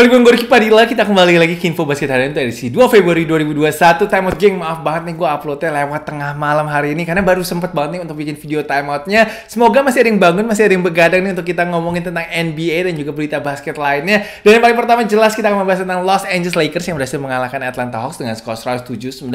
Balik gue Ricky Padilla, kita kembali lagi ke Info Basket Harian untuk si 2 Februari 2021 Timeout Geng, maaf banget nih gue uploadnya lewat tengah malam hari ini Karena baru sempet banget nih untuk bikin video timeoutnya Semoga masih ada yang bangun, masih ada yang begadang nih untuk kita ngomongin tentang NBA dan juga berita basket lainnya Dan yang paling pertama jelas kita akan membahas tentang Los Angeles Lakers yang berhasil mengalahkan Atlanta Hawks dengan skor 107-99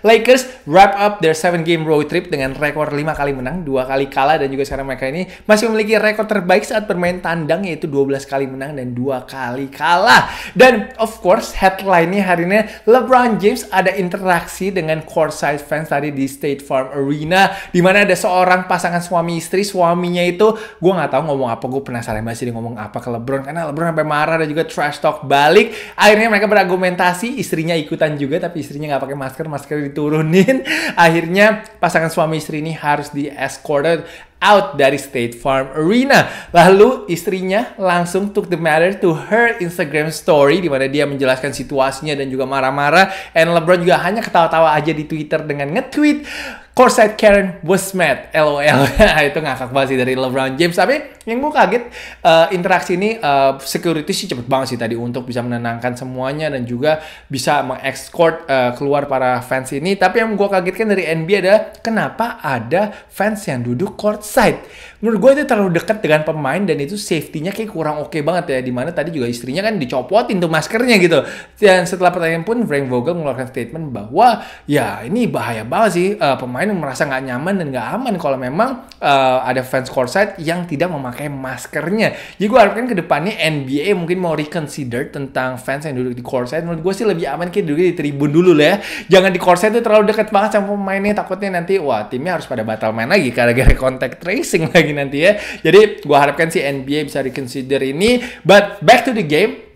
Lakers wrap up their 7 game road trip dengan rekor 5 kali menang, 2 kali kalah Dan juga sekarang mereka ini masih memiliki rekor terbaik saat bermain tandang yaitu 12 kali menang dan 2 kali sekali kalah. Dan of course headline-nya hari ini LeBron James ada interaksi dengan size fans tadi di State Farm Arena di mana ada seorang pasangan suami istri, suaminya itu gue nggak tahu ngomong apa, gue penasaran masih dia ngomong apa ke LeBron karena LeBron sampai marah dan juga trash talk balik. Akhirnya mereka berargumentasi, istrinya ikutan juga tapi istrinya nggak pakai masker, masker diturunin. Akhirnya pasangan suami istri ini harus di escorted out dari State Farm Arena. Lalu istrinya langsung took the matter to her Instagram story di mana dia menjelaskan situasinya dan juga marah-marah. And LeBron juga hanya ketawa-tawa aja di Twitter dengan nge-tweet Corset Karen was mad, lol. itu ngakak banget sih dari LeBron James. Tapi yang gue kaget uh, interaksi ini uh, security sih cepet banget sih tadi untuk bisa menenangkan semuanya dan juga bisa mengekskort uh, eh, keluar para fans ini. Tapi yang gue kagetkan dari NBA adalah kenapa ada fans yang duduk courtside. Menurut gue itu terlalu dekat dengan pemain dan itu safety-nya kayak kurang oke okay banget ya. Dimana tadi juga istrinya kan dicopotin tuh maskernya gitu. Dan setelah pertanyaan pun Frank Vogel mengeluarkan statement bahwa ya ini bahaya banget sih uh, pemain pemain merasa nggak nyaman dan nggak aman kalau memang uh, ada fans courtside yang tidak memakai maskernya. Jadi gue harapkan depannya NBA mungkin mau reconsider tentang fans yang duduk di courtside. Menurut gue sih lebih aman kita duduk di tribun dulu lah ya. Jangan di courtside itu terlalu dekat banget sama pemainnya. Takutnya nanti wah timnya harus pada batal main lagi karena gara contact tracing lagi nanti ya. Jadi gue harapkan sih NBA bisa reconsider ini. But back to the game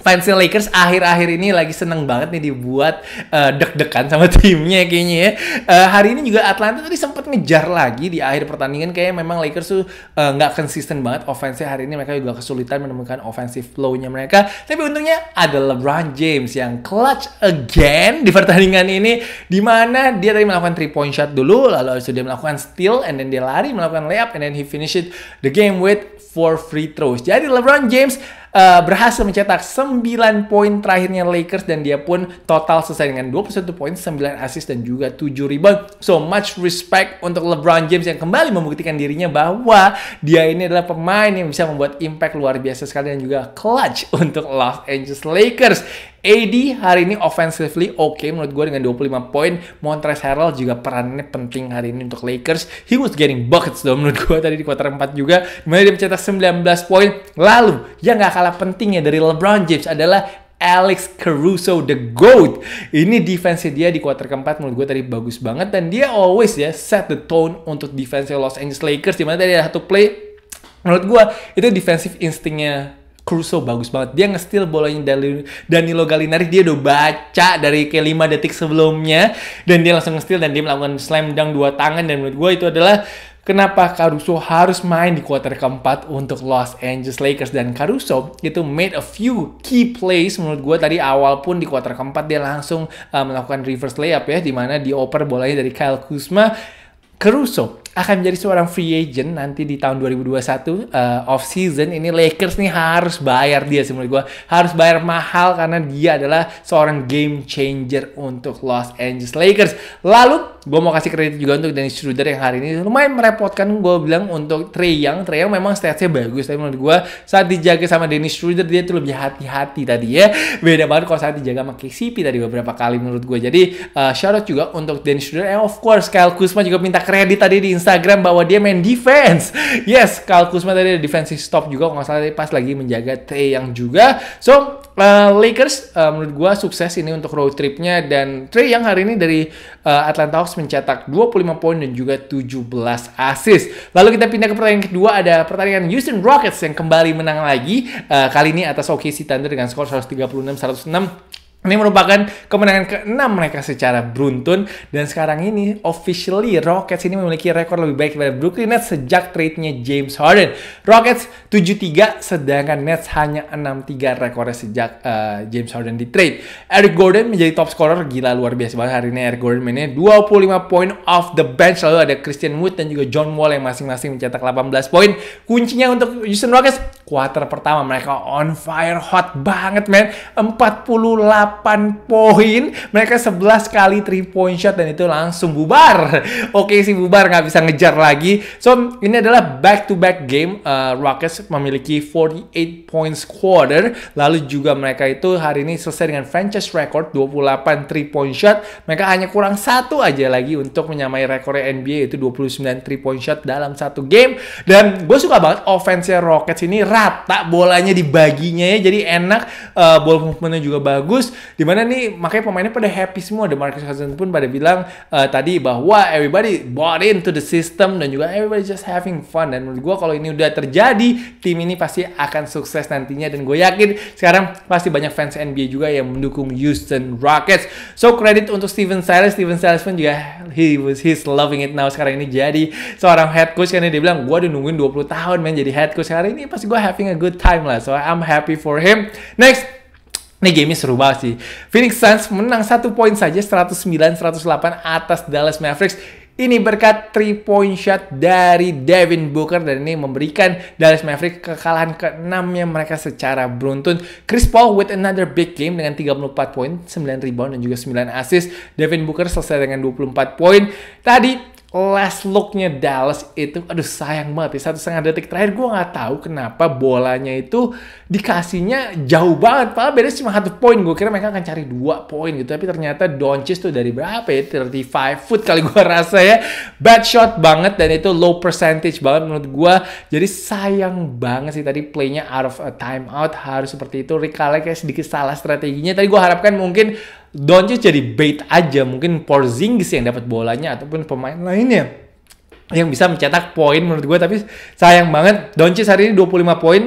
fansnya Lakers akhir-akhir ini lagi seneng banget nih dibuat uh, deg-degan sama timnya kayaknya ya. Uh, hari ini juga Atlanta tadi sempat ngejar lagi di akhir pertandingan kayaknya memang Lakers tuh eh, nggak uh, konsisten banget offense hari ini mereka juga kesulitan menemukan offensive flow-nya mereka. Tapi untungnya ada LeBron James yang clutch again di pertandingan ini di mana dia tadi melakukan three point shot dulu lalu sudah melakukan steal and then dia lari melakukan layup and then he finish it the game with four free throws. Jadi LeBron James uh, berhasil mencetak 9 poin terakhirnya Lakers dan dia pun total selesai dengan 21 poin, 9 assist dan juga 7 rebound. So much respect untuk LeBron James yang kembali membuktikan dirinya bahwa dia ini adalah pemain yang bisa membuat impact luar biasa sekali dan juga clutch untuk Los Angeles Lakers. AD hari ini offensively oke okay, menurut gue dengan 25 poin. Montrezl Harrell juga perannya penting hari ini untuk Lakers. He was getting buckets dong menurut gue tadi di kuarter 4 juga. Dimana dia mencetak 19 poin. Lalu yang gak kalah pentingnya dari LeBron James adalah Alex Caruso the GOAT. Ini defense dia di kuarter keempat menurut gue tadi bagus banget dan dia always ya set the tone untuk defense Los Angeles Lakers Dimana tadi ada satu play menurut gue itu defensive instingnya Crusoe bagus banget. Dia nge-steal bolanya dari Danilo Gallinari. Dia udah baca dari kayak 5 detik sebelumnya. Dan dia langsung nge-steal dan dia melakukan slam dunk dua tangan. Dan menurut gue itu adalah kenapa Caruso harus main di kuarter keempat untuk Los Angeles Lakers dan Caruso itu made a few key plays menurut gue tadi awal pun di kuarter keempat dia langsung uh, melakukan reverse layup ya dimana dioper bolanya dari Kyle Kuzma Caruso akan menjadi seorang free agent nanti di tahun 2021 uh, eh, off season ini Lakers nih harus bayar dia sih menurut gue harus bayar mahal karena dia adalah seorang game changer untuk Los Angeles Lakers lalu gue mau kasih kredit juga untuk Dennis Schroeder yang hari ini lumayan merepotkan gue bilang untuk Trey Young. Trey Young memang statsnya bagus, tapi menurut gue saat dijaga sama Dennis Schroeder dia tuh lebih hati-hati tadi ya. Beda banget kalau saat dijaga sama KCP tadi beberapa kali menurut gue. Jadi uh, eh, shout out juga untuk Dennis Schroeder. And of course Kyle Kuzma juga minta kredit tadi di Instagram bahwa dia main defense. Yes, Kyle Kuzma tadi ada defensive stop juga kalau nggak salah pas lagi menjaga Trey Young juga. So Eh, Lakers uh, menurut gue sukses ini untuk road tripnya dan Trey yang hari ini dari uh, Atlanta Hawks mencetak 25 poin dan juga 17 asis. Lalu kita pindah ke pertandingan kedua ada pertandingan Houston Rockets yang kembali menang lagi uh, kali ini atas OKC Thunder dengan skor 136-106. Ini merupakan kemenangan keenam mereka secara beruntun dan sekarang ini officially Rockets ini memiliki rekor lebih baik daripada Brooklyn Nets sejak trade-nya James Harden. Rockets 7-3 sedangkan Nets hanya 6-3 rekornya sejak uh, James Harden di trade. Eric Gordon menjadi top scorer gila luar biasa banget hari ini Eric Gordon mainnya 25 point off the bench lalu ada Christian Wood dan juga John Wall yang masing-masing mencetak 18 poin. Kuncinya untuk Houston Rockets quarter pertama mereka on fire hot banget men 48 8 poin. Mereka 11 kali 3 point shot dan itu langsung bubar. Oke sih bubar nggak bisa ngejar lagi. So ini adalah back to back game. Uh, Rockets memiliki 48 points quarter. Lalu juga mereka itu hari ini selesai dengan franchise record 28 3 point shot. Mereka hanya kurang satu aja lagi untuk menyamai rekor NBA itu 29 3 point shot dalam satu game. Dan gue suka banget offense Rockets ini rata bolanya dibaginya ya. Jadi enak uh, ball movementnya juga bagus. Dimana nih makanya pemainnya pada happy semua. The Marcus Cousins pun pada bilang uh, tadi bahwa everybody bought into the system dan juga everybody just having fun. Dan menurut gue kalau ini udah terjadi, tim ini pasti akan sukses nantinya. Dan gue yakin sekarang pasti banyak fans NBA juga yang mendukung Houston Rockets. So credit untuk Steven Silas. Steven Silas pun juga he was he's loving it now sekarang ini jadi seorang head coach karena dia bilang gue udah nungguin 20 tahun men jadi head coach sekarang ini pasti gue having a good time lah. So I'm happy for him. Next ini game seru banget sih. Phoenix Suns menang satu poin saja 109-108 atas Dallas Mavericks. Ini berkat 3 point shot dari Devin Booker dan ini memberikan Dallas Mavericks kekalahan ke 6 mereka secara beruntun. Chris Paul with another big game dengan 34 poin, 9 rebound dan juga 9 assist. Devin Booker selesai dengan 24 poin. Tadi last looknya Dallas itu aduh sayang banget ya satu setengah detik terakhir gue nggak tahu kenapa bolanya itu dikasihnya jauh banget padahal beda cuma satu poin gue kira mereka akan cari dua poin gitu tapi ternyata Doncic tuh dari berapa ya 35 foot kali gue rasa ya bad shot banget dan itu low percentage banget menurut gue jadi sayang banget sih tadi playnya out of uh, time out harus seperti itu Ricale kayak sedikit salah strateginya tadi gue harapkan mungkin Doncic jadi bait aja mungkin Porzingis yang dapat bolanya ataupun pemain lainnya yang bisa mencetak poin menurut gue tapi sayang banget Doncic hari ini 25 poin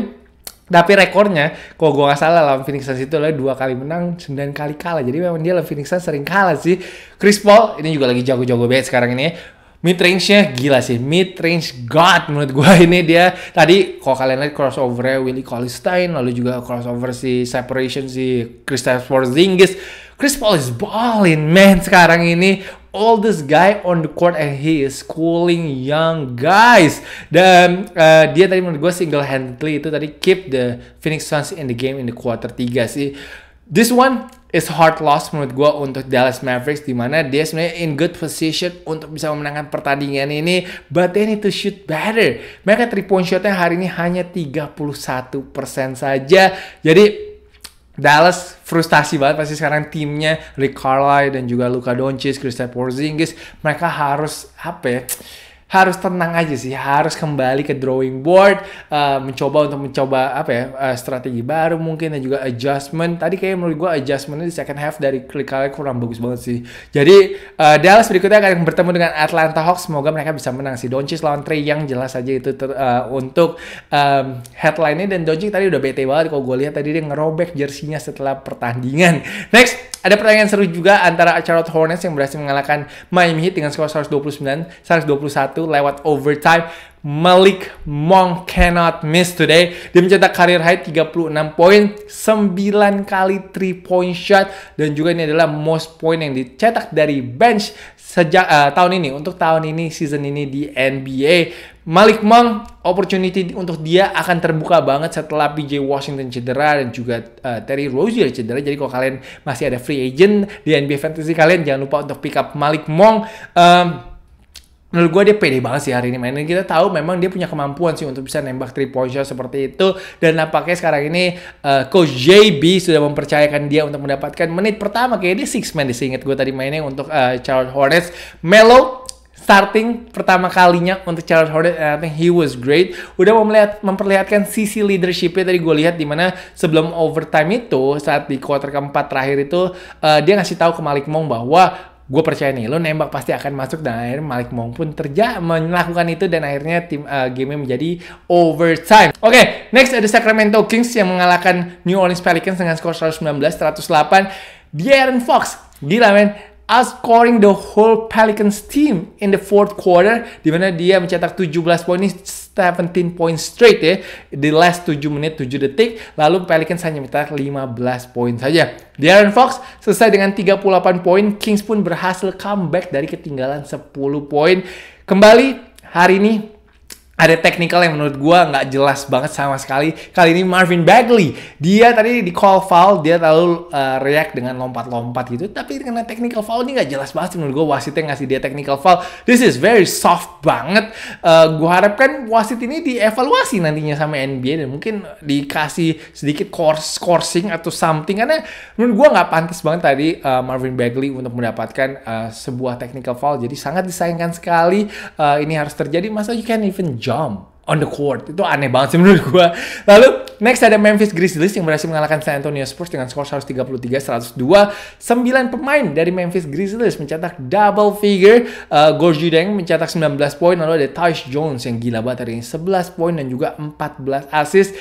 tapi rekornya kalau gue gak salah lawan Phoenix Suns itu adalah dua kali menang 9 kali kalah jadi memang dia lawan Phoenix Suns sering kalah sih Chris Paul ini juga lagi jago-jago banget sekarang ini mid range-nya gila sih, mid range god menurut gue ini dia tadi kalau kalian lihat crossover Willy Colistein lalu juga crossover si Separation si Kristaps Porzingis Chris Paul is balling man sekarang ini All this guy on the court and he is schooling young guys dan uh, dia tadi menurut gue single handedly itu tadi keep the Phoenix Suns in the game in the quarter 3 sih This one is hard loss menurut gue untuk Dallas Mavericks di mana dia sebenarnya in good position untuk bisa memenangkan pertandingan ini but they need to shoot better mereka three point shotnya hari ini hanya 31% saja jadi Dallas frustasi banget pasti sekarang timnya Rick Carlisle dan juga Luka Doncic, Kristaps Porzingis mereka harus apa ya harus tenang aja sih, harus kembali ke drawing board, uh, mencoba untuk mencoba apa ya uh, strategi baru mungkin dan juga adjustment. Tadi kayak menurut gue adjustmentnya di second half dari klik Cleveland kurang bagus banget sih. Jadi uh, Dallas berikutnya akan bertemu dengan Atlanta Hawks, semoga mereka bisa menang sih. Doncic lawan Trey yang jelas aja itu ter, uh, untuk um, headline-nya dan Doncic tadi udah bete banget kalau gue lihat tadi dia ngerobek jersinya setelah pertandingan. Next ada pertandingan seru juga antara Charlotte Hornets yang berhasil mengalahkan Miami Heat dengan skor 129-121 lewat overtime. Malik Monk cannot miss today. Dia mencetak karir high 36 poin, 9 kali 3 point shot dan juga ini adalah most point yang dicetak dari bench sejak uh, tahun ini untuk tahun ini season ini di NBA. Malik Monk opportunity untuk dia akan terbuka banget setelah PJ Washington cedera dan juga uh, Terry Rozier cedera. Jadi kalau kalian masih ada free agent di NBA Fantasy kalian jangan lupa untuk pick up Malik Monk. Um, menurut gue dia pede banget sih hari ini mainnya kita tahu memang dia punya kemampuan sih untuk bisa nembak three point shot seperti itu dan nampaknya sekarang ini uh, coach JB sudah mempercayakan dia untuk mendapatkan menit pertama kayaknya dia six man di gue tadi mainnya untuk uh, eh, Charles Hornets Melo starting pertama kalinya untuk Charles Hornets and I think he was great. Udah melihat memperlihatkan sisi leadershipnya tadi gue lihat di mana sebelum overtime itu saat di quarter keempat terakhir itu uh, dia ngasih tahu ke Malik Mong bahwa gue percaya nih lo nembak pasti akan masuk dan akhirnya Malik Monk pun terja melakukan itu dan akhirnya tim uh, eh, game menjadi overtime. Oke, okay, next ada Sacramento Kings yang mengalahkan New Orleans Pelicans dengan skor 119-108. Di Fox, gila men, outscoring the whole Pelicans team in the fourth quarter di mana dia mencetak 17 poin 17 poin straight ya di last 7 menit 7 detik lalu Pelicans hanya mencetak 15 poin saja. Darren Fox selesai dengan 38 poin, Kings pun berhasil comeback dari ketinggalan 10 poin. Kembali hari ini ada technical yang menurut gue nggak jelas banget sama sekali. Kali ini Marvin Bagley, dia tadi di call foul, dia lalu uh, react dengan lompat-lompat gitu. Tapi karena technical foul ini nggak jelas banget menurut gue wasitnya ngasih dia technical foul. This is very soft banget. Uh, eh, gue harapkan wasit ini dievaluasi nantinya sama NBA dan mungkin dikasih sedikit course coursing atau something karena menurut gue nggak pantas banget tadi uh, Marvin Bagley untuk mendapatkan uh, sebuah technical foul. Jadi sangat disayangkan sekali uh, ini harus terjadi. Masa you can even jump on the court. Itu aneh banget sih menurut gue. Lalu next ada Memphis Grizzlies yang berhasil mengalahkan San Antonio Spurs dengan skor 133-102. 9 pemain dari Memphis Grizzlies mencetak double figure. Uh, eh, Gorgi Deng mencetak 19 poin. Lalu ada Tyus Jones yang gila banget hari ini. 11 poin dan juga 14 assist.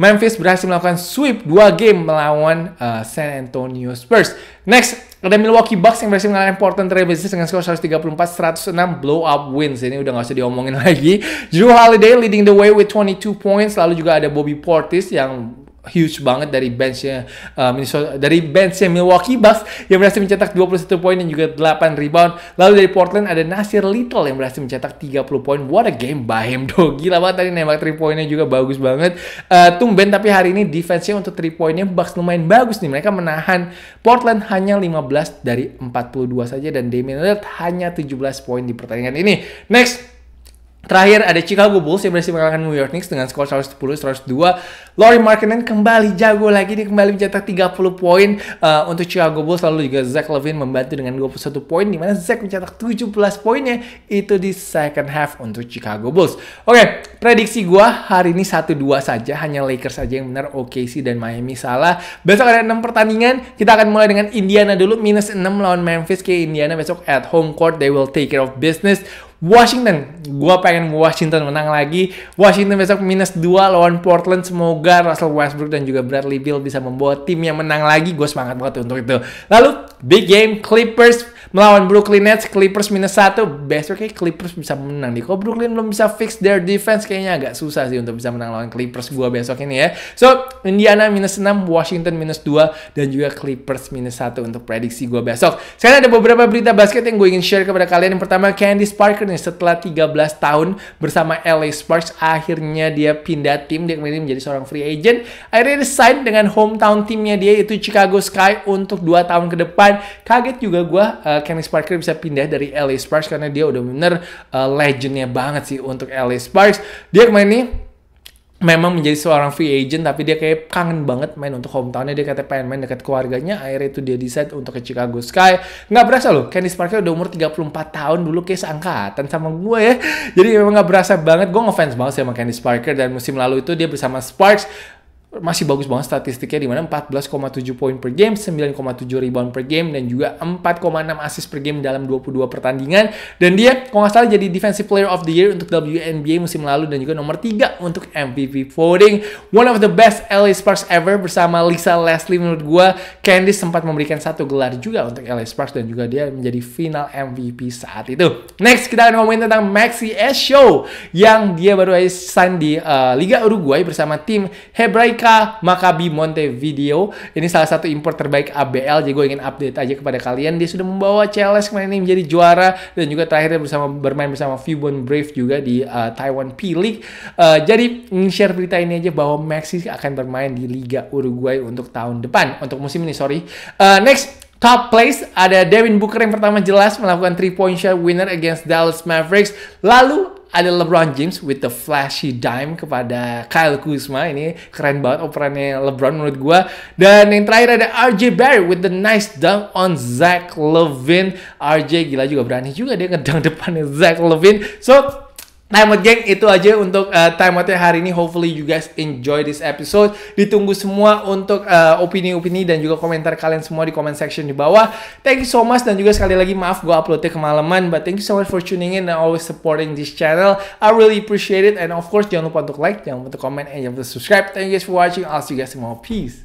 Memphis berhasil melakukan sweep 2 game melawan uh, San Antonio Spurs. Next, ada Milwaukee Bucks yang berhasil mengalahkan Portland Trail Blazers dengan skor 134-106 blow up wins. Ini udah gak usah diomongin lagi. Drew Holiday leading the way with 22 points. Lalu juga ada Bobby Portis yang huge banget dari benchnya uh, Minnesota dari benchnya Milwaukee Bucks yang berhasil mencetak 21 poin dan juga 8 rebound. Lalu dari Portland ada Nasir Little yang berhasil mencetak 30 poin. What a game by him dog. Gila banget tadi nembak 3 poinnya juga bagus banget. Uh, tumben tapi hari ini defense-nya untuk 3 poinnya Bucks lumayan bagus nih. Mereka menahan Portland hanya 15 dari 42 saja dan Damian Lillard hanya 17 poin di pertandingan ini. Next Terakhir ada Chicago Bulls yang berhasil mengalahkan New York Knicks dengan skor 110-102. Lori Markkinen kembali jago lagi, dia kembali mencetak 30 poin uh, untuk Chicago Bulls. Lalu juga Zach Levine membantu dengan 21 poin, di mana Zach mencetak 17 poinnya itu di second half untuk Chicago Bulls. Oke, okay, prediksi gue hari ini 1-2 saja, hanya Lakers saja yang benar, OKC dan Miami salah. Besok ada 6 pertandingan, kita akan mulai dengan Indiana dulu, minus 6 lawan Memphis ke Indiana besok at home court, they will take care of business. Washington, gue pengen Washington menang lagi. Washington besok minus 2 lawan Portland. Semoga Russell Westbrook dan juga Bradley Beal bisa membawa tim yang menang lagi. Gue semangat banget untuk itu. Lalu, big game Clippers melawan Brooklyn Nets, Clippers minus 1. Besok kayak Clippers bisa menang nih. Kok Brooklyn belum bisa fix their defense kayaknya agak susah sih untuk bisa menang lawan Clippers gue besok ini ya. So, Indiana minus 6, Washington minus 2 dan juga Clippers minus 1 untuk prediksi gue besok. Sekarang ada beberapa berita basket yang gue ingin share kepada kalian. Yang pertama, Candice Parker nih setelah 13 tahun bersama LA Sparks akhirnya dia pindah tim, dia kemudian menjadi seorang free agent. Akhirnya resign dengan hometown timnya dia yaitu Chicago Sky untuk 2 tahun ke depan. Kaget juga gue uh, Kenny Sparker bisa pindah dari LA Sparks karena dia udah bener uh, legendnya banget sih untuk LA Sparks. Dia kemarin nih memang menjadi seorang free agent tapi dia kayak kangen banget main untuk hometownnya dia kata pengen main dekat keluarganya akhirnya itu dia decide untuk ke Chicago Sky nggak berasa loh Kenny Sparker udah umur 34 tahun dulu kayak seangkatan sama gue ya jadi memang nggak berasa banget gue ngefans banget sama Kenny Sparker dan musim lalu itu dia bersama Sparks masih bagus banget statistiknya di mana 14,7 poin per game, 9,7 rebound per game dan juga 4,6 assist per game dalam 22 pertandingan dan dia kalau nggak salah jadi defensive player of the year untuk WNBA musim lalu dan juga nomor 3 untuk MVP voting. One of the best LA Sparks ever bersama Lisa Leslie menurut gua Candice sempat memberikan satu gelar juga untuk LA Sparks dan juga dia menjadi final MVP saat itu. Next kita akan ngomongin tentang Maxi S Show yang dia baru aja sign di uh, Liga Uruguay bersama tim Hebraica mereka Maccabi Montevideo. Ini salah satu impor terbaik ABL. Jadi gue ingin update aja kepada kalian. Dia sudah membawa CLS kemarin ini menjadi juara dan juga terakhirnya bersama bermain bersama Fibon Brave juga di uh, Taiwan P League. Uh, jadi share berita ini aja bahwa Maxi akan bermain di Liga Uruguay untuk tahun depan untuk musim ini sorry. Uh, next top place ada Devin Booker yang pertama jelas melakukan three point shot winner against Dallas Mavericks. Lalu ada LeBron James with the flashy dime kepada Kyle Kuzma ini keren banget operannya LeBron menurut gue dan yang terakhir ada RJ Barrett with the nice dunk on Zach Levine RJ gila juga berani juga dia ngedang depannya Zach Levine so Time out geng, itu aja untuk uh, time outnya hari ini. Hopefully you guys enjoy this episode. Ditunggu semua untuk eh, opini-opini uh, dan juga komentar kalian semua di comment section di bawah. Thank you so much dan juga sekali lagi maaf gue uploadnya kemalaman. But thank you so much for tuning in and always supporting this channel. I really appreciate it. And of course jangan lupa untuk like, jangan lupa untuk comment, and jangan lupa subscribe. Thank you guys for watching. I'll see you guys tomorrow. Peace.